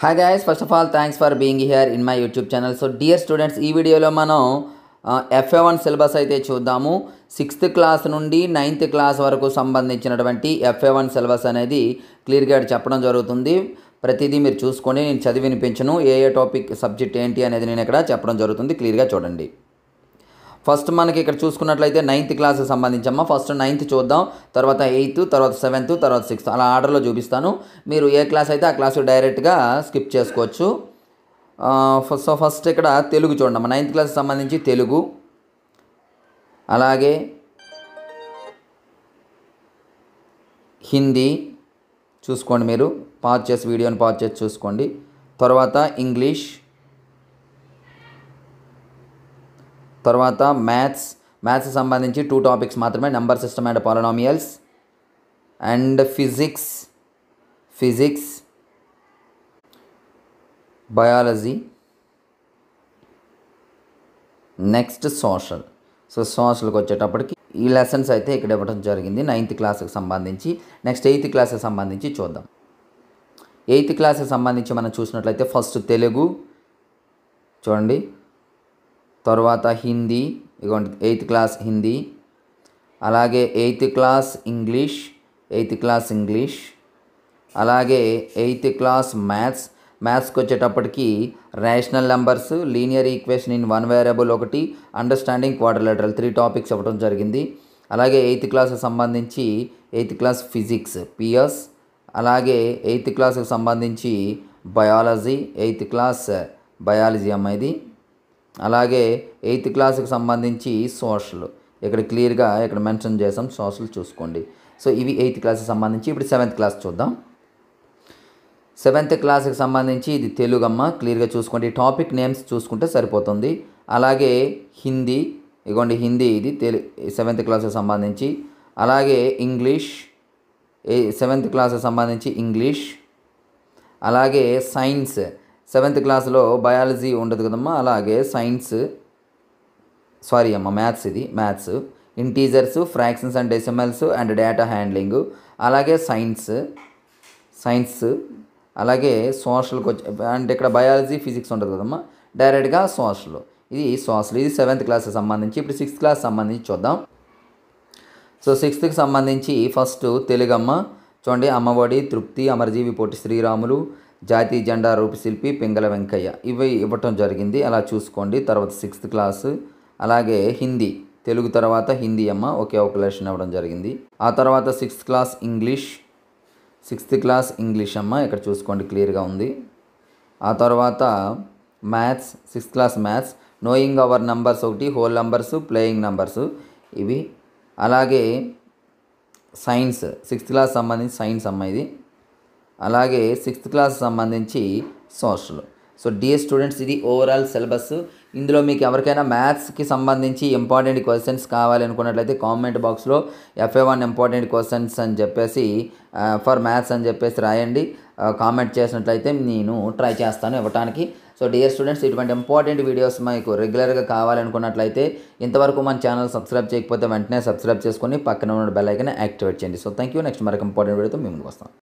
hi guys first of all thanks for being here in my YouTube channel so dear students ఈ వీడియోలో మనం FA one syllabus అయితే చూద్దాము sixth class నుండి ninth class వరకు సంబంధించినటువంటి ఎఫ్ఏ వన్ సిలబస్ అనేది క్లియర్గా చెప్పడం జరుగుతుంది ప్రతిదీ మీరు చూసుకొని నేను చదివి వినిపించను ఏ ఏ టాపిక్ సబ్జెక్ట్ ఏంటి అనేది నేను ఇక్కడ చెప్పడం జరుగుతుంది క్లియర్గా చూడండి ఫస్ట్ మనకి ఇక్కడ చూసుకున్నట్లయితే నైన్త్ క్లాస్కి అమ్మ ఫస్ట్ నైన్త్ చూద్దాం తర్వాత ఎయిత్ తర్వాత సెవెంత్ తర్వాత సిక్స్త్ అలా ఆర్డర్లో చూపిస్తాను మీరు ఏ క్లాస్ అయితే ఆ క్లాస్ డైరెక్ట్గా స్కిప్ చేసుకోవచ్చు సో ఫస్ట్ ఇక్కడ తెలుగు చూడమ్మా నైన్త్ క్లాస్కి సంబంధించి తెలుగు అలాగే హిందీ చూసుకోండి మీరు పాజ్ చేసి వీడియోని పాజ్ చేసి చూసుకోండి తర్వాత ఇంగ్లీష్ తర్వాత మ్యాథ్స్ మ్యాథ్స్ సంబంధించి టూ టాపిక్స్ మాత్రమే number system and polynomials and physics physics biology next social so సోషల్కి వచ్చేటప్పటికి ఈ లెసన్స్ అయితే ఇక్కడ ఇవ్వడం జరిగింది నైన్త్ క్లాస్కి సంబంధించి నెక్స్ట్ ఎయిత్ క్లాస్కి సంబంధించి చూద్దాం ఎయిత్ క్లాస్కి సంబంధించి మనం చూసినట్లయితే ఫస్ట్ తెలుగు చూడండి తర్వాత హిందీ ఇగోండి ఎయిత్ క్లాస్ హిందీ అలాగే eighth class English eighth class English అలాగే ఎయిత్ క్లాస్ మ్యాథ్స్ మ్యాథ్స్కి వచ్చేటప్పటికి rational numbers linear equation in one variable ఒకటి అండర్స్టాండింగ్ లెటర్ త్రీ టాపిక్స్ ఇవ్వడం జరిగింది అలాగే ఎయిత్ క్లాస్కి సంబంధించి ఎయిత్ క్లాస్ ఫిజిక్స్ పిఎస్ అలాగే ఎయిత్ క్లాస్కి సంబంధించి బయాలజీ ఎయిత్ క్లాస్ బయాలజీ అమ్మాయిది అలాగే ఎయిత్ క్లాస్కి సంబంధించి సోషల్ ఇక్కడ క్లియర్గా ఇక్కడ మెన్షన్ చేసాం సోషల్ చూసుకోండి సో ఇవి ఎయిత్ క్లాస్కి సంబంధించి ఇప్పుడు సెవెంత్ క్లాస్ చూద్దాం సెవెంత్ క్లాస్కి సంబంధించి ఇది తెలుగమ్మ క్లియర్గా చూసుకోండి టాపిక్ నేమ్స్ చూసుకుంటే సరిపోతుంది అలాగే హిందీ ఇగోండి హిందీ ఇది తెలు సెవెంత్ క్లాస్కి సంబంధించి అలాగే ఇంగ్లీష్ సెవెంత్ క్లాస్కి సంబంధించి ఇంగ్లీష్ అలాగే సైన్స్ సెవెంత్ క్లాస్లో బయాలజీ ఉండదు కదమ్మా అలాగే సైన్స్ సారీ అమ్మ మ్యాథ్స్ ఇది maths integers fractions and decimals and data handling అలాగే సైన్స్ సైన్స్ అలాగే సోషల్ అంటే ఇక్కడ బయాలజీ ఫిజిక్స్ ఉంటుంది కదమ్మా డైరెక్ట్గా సోషల్ ఇది సోషల్ ఇది సెవెంత్ క్లాస్కి సంబంధించి ఇప్పుడు సిక్స్త్ క్లాస్ సంబంధించి చూద్దాం సో సిక్స్త్కి సంబంధించి ఫస్ట్ తెలుగమ్మ చూడండి అమ్మఒడి తృప్తి అమరజీవి పొట్టి శ్రీరాములు జాతీయ జెండా రూపశిల్పి పింగళ వెంకయ్య ఇవి ఇవ్వటం జరిగింది అలా చూసుకోండి తర్వాత సిక్స్త్ క్లాసు అలాగే హిందీ తెలుగు తర్వాత హిందీ అమ్మ ఒకే ఒక లెషన్ ఇవ్వడం జరిగింది ఆ తర్వాత sixth class English sixth class English అమ్మ ఇక్కడ చూసుకోండి క్లియర్గా ఉంది ఆ తర్వాత maths sixth class maths knowing our numbers ఒకటి హోల్ నంబర్స్ ప్లేయింగ్ నంబర్స్ ఇవి అలాగే సైన్స్ సిక్స్త్ క్లాస్ సంబంధించి సైన్స్ అమ్మ ఇది అలాగే సిక్స్త్ క్లాస్ సంబంధించి సోషల్ సో డిఎస్ స్టూడెంట్స్ ఇది ఓవరాల్ సిలబస్ ఇందులో మీకు ఎవరికైనా మ్యాథ్స్కి సంబంధించి ఇంపార్టెంట్ క్వశ్చన్స్ కావాలనుకున్నట్లయితే కామెంట్ బాక్స్లో ఎఫ్ఏ వన్ ఇంపార్టెంట్ క్వశ్చన్స్ అని చెప్పేసి ఫర్ మ్యాథ్స్ అని చెప్పేసి రాయండి కామెంట్ చేసినట్లయితే నేను ట్రై చేస్తాను ఇవ్వడానికి సో డియర్ స్టూడెంట్స్ ఇటువంటి ఇంపార్టెంట్ వీడియోస్ మీకు రెగ్యులర్గా కావాలనుకున్నట్లయితే ఇంతవరకు మన ఛానల్ సబ్స్క్రైబ్ చేయకపోతే వెంటనే సబ్స్క్రైబ్ చేసుకుని పక్కన ఉన్న బెల్ ఐకన్ యాక్టివేట్ చేయండి సో థ్యాంక్ యూ నెక్స్ట్ మరొక ఇంపార్టెంట్ వీడియోతో మేము వస్తాం